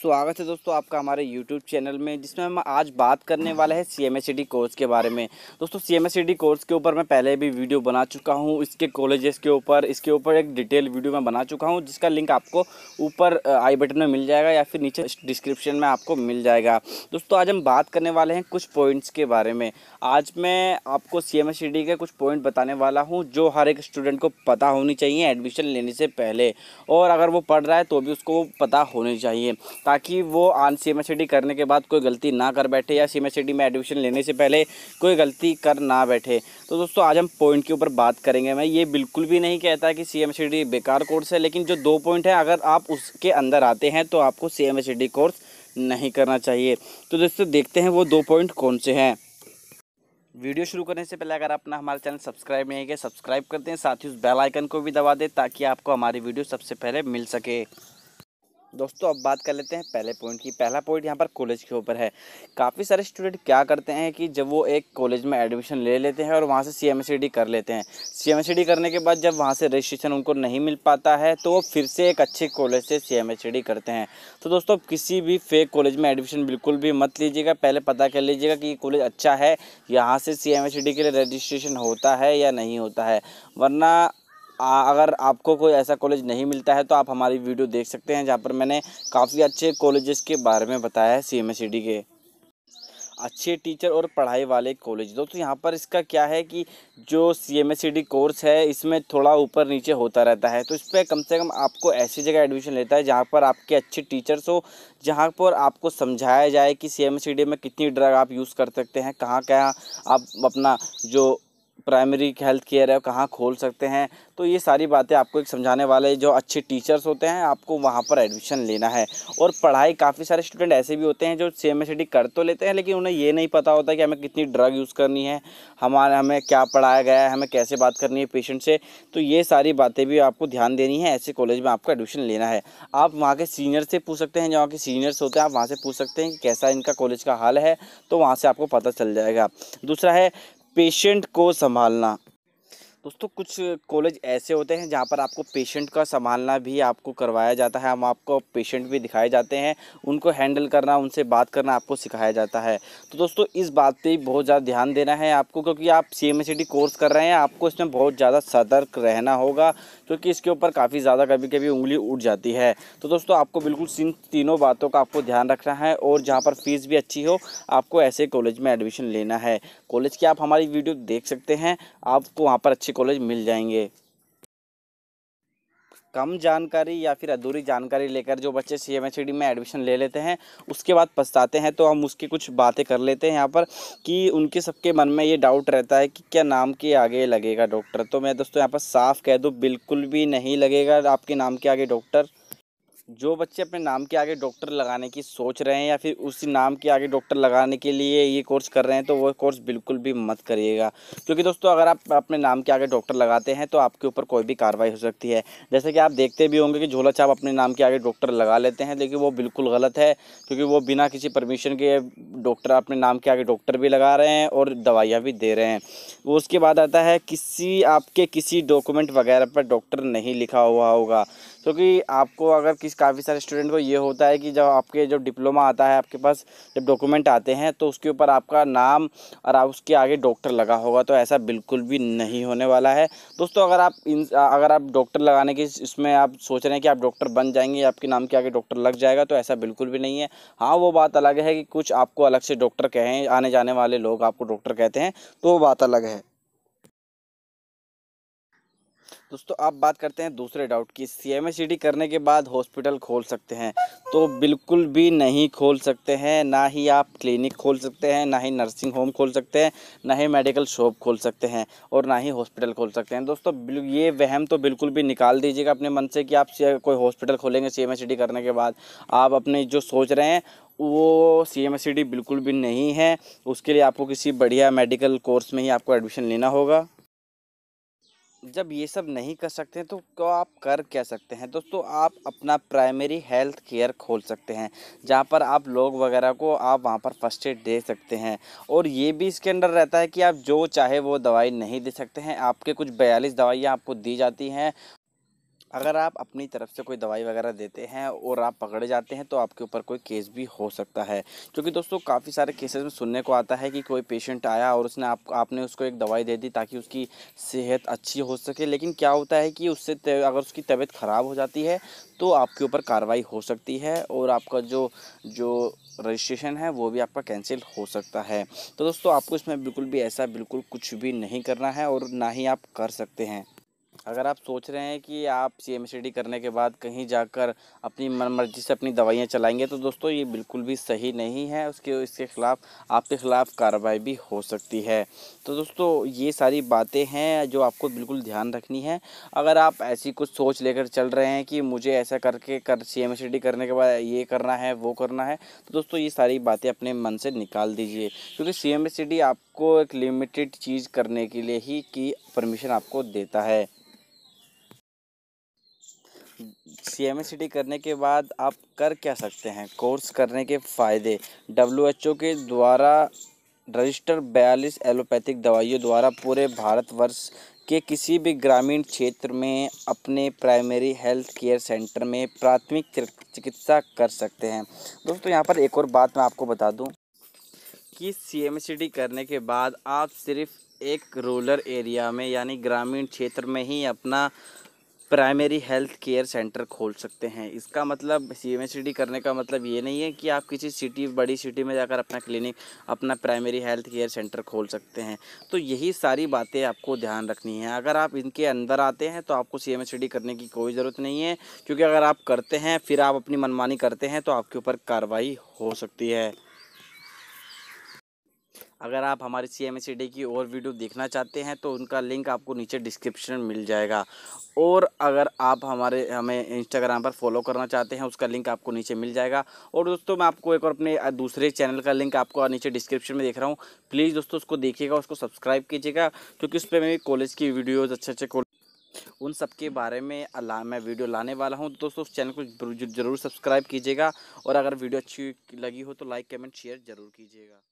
स्वागत है दोस्तों आपका हमारे YouTube चैनल में जिसमें हम आज बात करने वाले हैं सी एम कोर्स के बारे में दोस्तों सी एम कोर्स के ऊपर मैं पहले भी वीडियो बना चुका हूं इसके कॉलेजेस के ऊपर इसके ऊपर एक डिटेल वीडियो मैं बना चुका हूं जिसका लिंक आपको ऊपर आई बटन में मिल जाएगा या फिर नीचे डिस्क्रिप्शन में आपको मिल जाएगा दोस्तों आज हम बात करने वाले हैं कुछ पॉइंट्स के बारे में आज मैं आपको सी एम के कुछ पॉइंट बताने वाला हूँ जो हर एक स्टूडेंट को पता होनी चाहिए एडमिशन लेने से पहले और अगर वो पढ़ रहा है तो भी उसको पता होनी चाहिए ताकि वो आन सी करने के बाद कोई गलती ना कर बैठे या सी में एडमिशन लेने से पहले कोई गलती कर ना बैठे तो दोस्तों आज हम पॉइंट के ऊपर बात करेंगे मैं ये बिल्कुल भी नहीं कहता कि सी बेकार कोर्स है लेकिन जो दो पॉइंट है अगर आप उसके अंदर आते हैं तो आपको सी कोर्स नहीं करना चाहिए तो दोस्तों देखते हैं वो दो पॉइंट कौन से हैं वीडियो शुरू करने से पहले अगर अपना हमारा चैनल सब्सक्राइब नहीं किया सब्सक्राइब कर दें साथ ही उस बेल आइकन को भी दबा दें ताकि आपको हमारी वीडियो सबसे पहले मिल सके दोस्तों अब बात कर लेते हैं पहले पॉइंट की पहला पॉइंट यहाँ पर कॉलेज के ऊपर है काफ़ी सारे स्टूडेंट क्या करते हैं कि जब वो एक कॉलेज में एडमिशन ले लेते हैं और वहाँ से सी कर लेते हैं सी करने के बाद जब वहाँ से रजिस्ट्रेशन उनको नहीं मिल पाता है तो वो फिर से एक अच्छे कॉलेज से सी करते हैं तो दोस्तों किसी भी फेक कॉलेज में एडमिशन बिल्कुल भी मत लीजिएगा पहले पता कर लीजिएगा कि ये कॉलेज अच्छा है यहाँ से सी के लिए रजिस्ट्रेशन होता है या नहीं होता है वरना आ, अगर आपको कोई ऐसा कॉलेज नहीं मिलता है तो आप हमारी वीडियो देख सकते हैं जहाँ पर मैंने काफ़ी अच्छे कॉलेजेस के बारे में बताया है सी के अच्छे टीचर और पढ़ाई वाले कॉलेज दो तो यहाँ पर इसका क्या है कि जो C M S D course है इसमें थोड़ा ऊपर नीचे होता रहता है तो इस पर कम से कम आपको ऐसी जगह एडमिशन लेता है जहाँ पर आपके अच्छे टीचर्स हो जहाँ पर आपको समझाया जाए कि सी एम एस डी में कितनी ड्रग आप यूज़ कर सकते हैं कहाँ कहाँ आप अपना जो प्राइमरी हेल्थ केयर है कहाँ खोल सकते हैं तो ये सारी बातें आपको एक समझाने वाले जो अच्छे टीचर्स होते हैं आपको वहाँ पर एडमिशन लेना है और पढ़ाई काफ़ी सारे स्टूडेंट ऐसे भी होते हैं जो सी एम कर तो लेते हैं लेकिन उन्हें ये नहीं पता होता कि हमें कितनी ड्रग यूज़ करनी है हमारे हमें क्या पढ़ाया गया है हमें कैसे बात करनी है पेशेंट से तो ये सारी बातें भी आपको ध्यान देनी है ऐसे कॉलेज में आपको एडमिशन लेना है आप वहाँ के सीनियर से पूछ सकते हैं जहाँ के सीनियर्स होते हैं आप वहाँ से पूछ सकते हैं कि कैसा इनका कॉलेज का हाल है तो वहाँ से आपको पता चल जाएगा दूसरा है पेशेंट को संभालना दोस्तों कुछ कॉलेज ऐसे होते हैं जहाँ पर आपको पेशेंट का संभालना भी आपको करवाया जाता है हम आपको पेशेंट भी दिखाए जाते हैं उनको हैंडल करना उनसे बात करना आपको सिखाया जाता है तो दोस्तों इस बात पे बहुत ज़्यादा ध्यान देना है आपको क्योंकि आप सी एम कोर्स कर रहे हैं आपको इसमें बहुत ज़्यादा सतर्क रहना होगा क्योंकि इसके ऊपर काफ़ी ज़्यादा कभी कभी उंगली उठ जाती है तो दोस्तों आपको बिल्कुल इन तीनों बातों का आपको ध्यान रखना है और जहाँ पर फ़ीस भी अच्छी हो आपको ऐसे कॉलेज में एडमिशन लेना है कॉलेज की आप हमारी वीडियो देख सकते हैं आपको वहाँ पर अच्छे कॉलेज मिल जाएंगे कम जानकारी या फिर अधूरी जानकारी लेकर जो बच्चे सी एम e में एडमिशन ले लेते हैं उसके बाद पछताते हैं तो हम उसकी कुछ बातें कर लेते हैं यहाँ पर कि उनके सबके मन में ये डाउट रहता है कि क्या नाम के आगे लगेगा डॉक्टर तो मैं दोस्तों यहाँ पर साफ़ कह दूँ बिल्कुल भी नहीं लगेगा आपके नाम के आगे डॉक्टर जो बच्चे अपने नाम के आगे डॉक्टर लगाने की सोच रहे हैं या फिर उसी नाम के आगे डॉक्टर लगाने के लिए ये कोर्स कर रहे हैं तो वो कोर्स बिल्कुल भी मत करिएगा क्योंकि दोस्तों अगर आप अपने नाम के आगे डॉक्टर लगाते हैं तो आपके ऊपर कोई भी कार्रवाई हो सकती है जैसे कि आप देखते भी होंगे कि झोला छाप अपने नाम के आगे डॉक्टर लगा लेते हैं लेकिन वो बिल्कुल गलत है क्योंकि वो बिना किसी परमिशन के डॉक्टर अपने नाम के आगे डॉक्टर भी लगा रहे हैं और दवाइयाँ भी दे रहे हैं उसके बाद आता है किसी आपके किसी डॉक्यूमेंट वगैरह पर डॉक्टर नहीं लिखा हुआ होगा क्योंकि आपको अगर किस काफ़ी सारे स्टूडेंट को ये होता है कि जब आपके जब डिप्लोमा आता है आपके पास जब डॉक्यूमेंट आते हैं तो उसके ऊपर आपका नाम और आप उसके आगे डॉक्टर लगा होगा तो ऐसा बिल्कुल भी नहीं होने वाला है दोस्तों अगर आप इन अगर आप डॉक्टर लगाने की इसमें आप सोच रहे हैं कि आप डॉक्टर बन जाएंगे आपके नाम के आगे डॉक्टर लग जाएगा तो ऐसा बिल्कुल भी नहीं है हाँ वो बात अलग है कि कुछ आपको अलग से डॉक्टर कहें आने जाने वाले लोग आपको डॉक्टर कहते हैं तो वो बात अलग है दोस्तों आप बात करते हैं दूसरे डाउट की सी करने के बाद हॉस्पिटल खोल सकते हैं तो बिल्कुल भी नहीं खोल सकते हैं ना ही आप क्लिनिक खोल सकते हैं ना ही नर्सिंग होम खोल सकते हैं ना ही मेडिकल शॉप खोल सकते हैं और ना ही हॉस्पिटल खोल सकते हैं दोस्तों ये वहम तो बिल्कुल भी निकाल दीजिएगा अपने मन से कि आप कोई हॉस्पिटल खोलेंगे सी करने के बाद आप अपने जो सोच रहे हैं वो C M S C D बिल्कुल भी नहीं है उसके लिए आपको किसी बढ़िया मेडिकल कोर्स में ही आपको एडमिशन लेना होगा जब ये सब नहीं कर सकते हैं तो क्यों आप कर क्या सकते हैं दोस्तों आप अपना प्राइमरी हेल्थ केयर खोल सकते हैं जहाँ पर आप लोग वगैरह को आप वहाँ पर फर्स्ट एड दे सकते हैं और ये भी इसके अंदर रहता है कि आप जो चाहे वो दवाई नहीं दे सकते हैं आपके कुछ बयालीस दवाइयाँ आपको दी जाती हैं अगर आप अपनी तरफ से कोई दवाई वगैरह देते हैं और आप पकड़े जाते हैं तो आपके ऊपर कोई केस भी हो सकता है क्योंकि दोस्तों काफ़ी सारे केसेस में सुनने को आता है कि कोई पेशेंट आया और उसने आप आपने उसको एक दवाई दे दी ताकि उसकी सेहत अच्छी हो सके लेकिन क्या होता है कि उससे अगर उसकी तबीयत ख़राब हो जाती है तो आपके ऊपर कार्रवाई हो सकती है और आपका जो जो रजिस्ट्रेशन है वो भी आपका कैंसिल हो सकता है तो दोस्तों आपको इसमें बिल्कुल भी ऐसा बिल्कुल कुछ भी नहीं करना है और ना ही आप कर सकते हैं अगर आप सोच रहे हैं कि आप सी करने के बाद कहीं जाकर अपनी मन मर्जी से अपनी दवाइयाँ चलाएंगे तो दोस्तों ये बिल्कुल भी सही नहीं है उसके इसके ख़िलाफ़ आपके ख़िलाफ़ कार्रवाई भी हो सकती है तो दोस्तों ये सारी बातें हैं जो आपको बिल्कुल ध्यान रखनी है अगर आप ऐसी कुछ सोच लेकर चल रहे हैं कि मुझे ऐसा करके कर सी करने के बाद ये करना है वो करना है तो दोस्तों ये सारी बातें अपने मन से निकाल दीजिए क्योंकि सी आपको एक लिमिटेड चीज़ करने के लिए ही की परमिशन आपको देता है सी एम करने के बाद आप कर क्या सकते हैं कोर्स करने के फ़ायदे डब्ल्यू के द्वारा रजिस्टर बयालीस एलोपैथिक दवाइयों द्वारा पूरे भारतवर्ष के किसी भी ग्रामीण क्षेत्र में अपने प्राइमरी हेल्थ केयर सेंटर में प्राथमिक चिकित्सा कर सकते हैं दोस्तों यहाँ पर एक और बात मैं आपको बता दूँ कि सी करने के बाद आप सिर्फ एक रूरल एरिया में यानी ग्रामीण क्षेत्र में ही अपना प्राइमरी हेल्थ केयर सेंटर खोल सकते हैं इसका मतलब सी एम डी करने का मतलब ये नहीं है कि आप किसी सिटी बड़ी सिटी में जाकर अपना क्लिनिक अपना प्राइमरी हेल्थ केयर सेंटर खोल सकते हैं तो यही सारी बातें आपको ध्यान रखनी है अगर आप इनके अंदर आते हैं तो आपको सी एम सी डी करने की कोई ज़रूरत नहीं है क्योंकि अगर आप करते हैं फिर आप अपनी मनमानी करते हैं तो आपके ऊपर कार्रवाई हो सकती है अगर आप हमारे सी एम की और वीडियो देखना चाहते हैं तो उनका लिंक आपको नीचे डिस्क्रिप्शन में मिल जाएगा और अगर आप हमारे हमें इंस्टाग्राम पर फॉलो करना चाहते हैं उसका लिंक आपको नीचे मिल जाएगा और दोस्तों मैं आपको एक और अपने दूसरे चैनल का लिंक आपको नीचे डिस्क्रिप्शन में देख रहा हूँ प्लीज़ दोस्तों उसको देखिएगा उसको सब्सक्राइब कीजिएगा क्योंकि उस पर मेरी कॉलेज की वीडियोज़ अच्छे अच्छे उन सब के बारे में अला मैं वीडियो लाने वाला हूँ दोस्तों उस चैनल को ज़रूर सब्सक्राइब कीजिएगा और अगर वीडियो अच्छी लगी हो तो लाइक कमेंट शेयर ज़रूर कीजिएगा